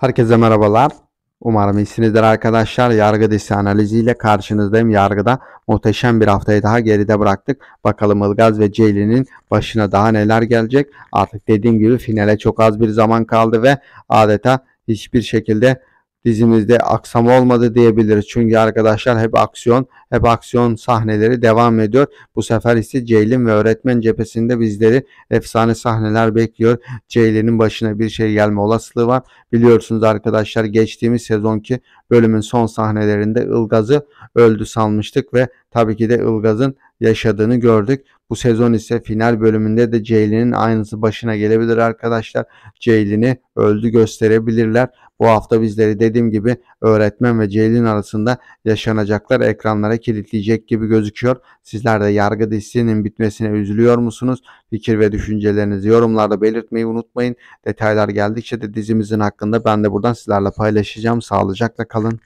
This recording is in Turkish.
Herkese merhabalar. Umarım iyisinizdir arkadaşlar. Yargı dizisi analiziyle karşınızdayım. Yargıda muhteşem bir haftayı daha geride bıraktık. Bakalım Ilgaz ve Ceylin'in başına daha neler gelecek. Artık dediğim gibi finale çok az bir zaman kaldı ve adeta hiçbir şekilde dizimizde aksama olmadı diyebiliriz. Çünkü arkadaşlar hep aksiyon, hep aksiyon sahneleri devam ediyor. Bu sefer ise Ceylin ve öğretmen cephesinde bizleri efsane sahneler bekliyor. Ceylin'in başına bir şey gelme olasılığı var. Biliyorsunuz arkadaşlar geçtiğimiz sezonki bölümün son sahnelerinde Ilgaz'ı öldü sanmıştık ve tabii ki de Ilgaz'ın yaşadığını gördük. Bu sezon ise final bölümünde de Ceylin'in aynısı başına gelebilir arkadaşlar. Ceylin'i öldü gösterebilirler. Bu hafta bizleri dediğim gibi öğretmen ve Ceylin arasında yaşanacaklar ekranlara kilitleyecek gibi gözüküyor. Sizler de yargı dizisinin bitmesine üzülüyor musunuz? Fikir ve düşüncelerinizi yorumlarda belirtmeyi unutmayın. Detaylar geldikçe de dizimizin hakkında ben de buradan sizlerle paylaşacağım. Sağlıcakla kalın.